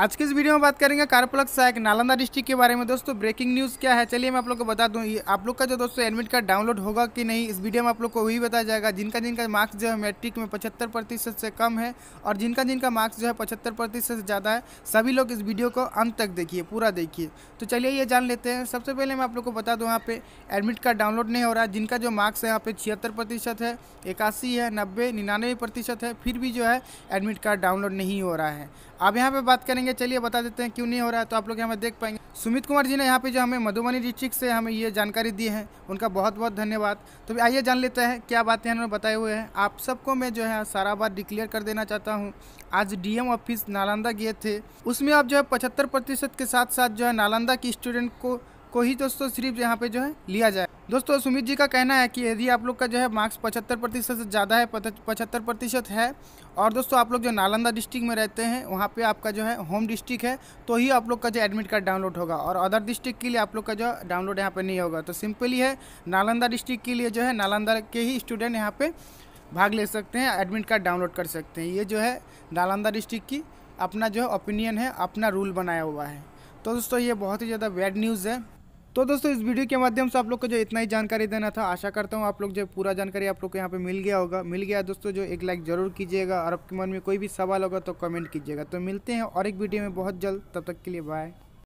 आज के इस वीडियो में बात करेंगे कारपलक सहायक नालंदा डिस्ट्रिक्ट के बारे में दोस्तों ब्रेकिंग न्यूज़ क्या है चलिए मैं आप लोग को बता दूँ आप लोग का जो दोस्तों एडमिट कार्ड डाउनलोड होगा कि नहीं इस वीडियो में आप लोग को वही बताया जाएगा जिनका जिनका मार्क्स जो है मैट्रिक में पचहत्तर प्रतिशत से कम है और जिनका जिनका मार्क्स जो है पचहत्तर प्रतिशत से ज़्यादा है सभी लोग इस वीडियो को अंत तक देखिए पूरा देखिए तो चलिए ये जान लेते हैं सबसे पहले मैं आप लोग को बता दूँ यहाँ पे एडमिट कार्ड डाउनलोड नहीं हो रहा जिनका जो मार्क्स है यहाँ पे छिहत्तर प्रतिशत है इक्यासी है नब्बे निन्यानवे प्रतिशत है फिर भी जो है एडमिट कार्ड डाउनलोड नहीं हो रहा है अब यहाँ पर बात करेंगे पाएंगे चलिए बता देते हैं क्यों नहीं हो रहा है तो आप लोग यहाँ देख पाएंगे सुमित कुमार जी ने यहाँ पे जो हमें मधुबनी डिस्ट्रिक्ट से हमें ये जानकारी दी है उनका बहुत बहुत धन्यवाद तो भी आइए जान लेते हैं क्या बातें उन्होंने बताए हुए हैं आप सबको मैं जो है सारा बात डिक्लेयर कर देना चाहता हूँ आज डीएम ऑफिस नालंदा गए थे उसमें आप जो है पचहत्तर प्रतिशत के साथ साथ जो है नालंदा की स्टूडेंट को को ही दोस्तों तो सिर्फ यहाँ पे जो है लिया जाए दोस्तों सुमित जी का कहना है कि यदि आप लोग का जो है मार्क्स पचहत्तर प्रतिशत से ज़्यादा है पचहत्तर प्रतिशत है और दोस्तों आप लोग जो नालंदा डिस्ट्रिक्ट में रहते हैं वहाँ पे आपका जो है होम डिस्ट्रिक्ट है तो ही आप लोग का जो एडमिट कार्ड डाउनलोड होगा और अदर डिस्ट्रिक्ट के लिए आप लोग का जो डाउनलोड यहाँ पर नहीं होगा तो सिंपली है नालंदा डिस्ट्रिक्ट के लिए जो है नालंदा के ही स्टूडेंट यहाँ पर भाग ले सकते हैं एडमिट कार्ड डाउनलोड कर सकते हैं ये जो है नालंदा डिस्ट्रिक्ट की अपना जो है ओपिनियन है अपना रूल बनाया हुआ है तो दोस्तों ये बहुत ही ज़्यादा बैड न्यूज़ है तो दोस्तों इस वीडियो के माध्यम से आप लोग को जो इतना ही जानकारी देना था आशा करता हूँ आप लोग जो पूरा जानकारी आप लोग को यहाँ पे मिल गया होगा मिल गया दोस्तों जो एक लाइक ज़रूर कीजिएगा और आपके मन में कोई भी सवाल होगा तो कमेंट कीजिएगा तो मिलते हैं और एक वीडियो में बहुत जल्द तब तक के लिए बाय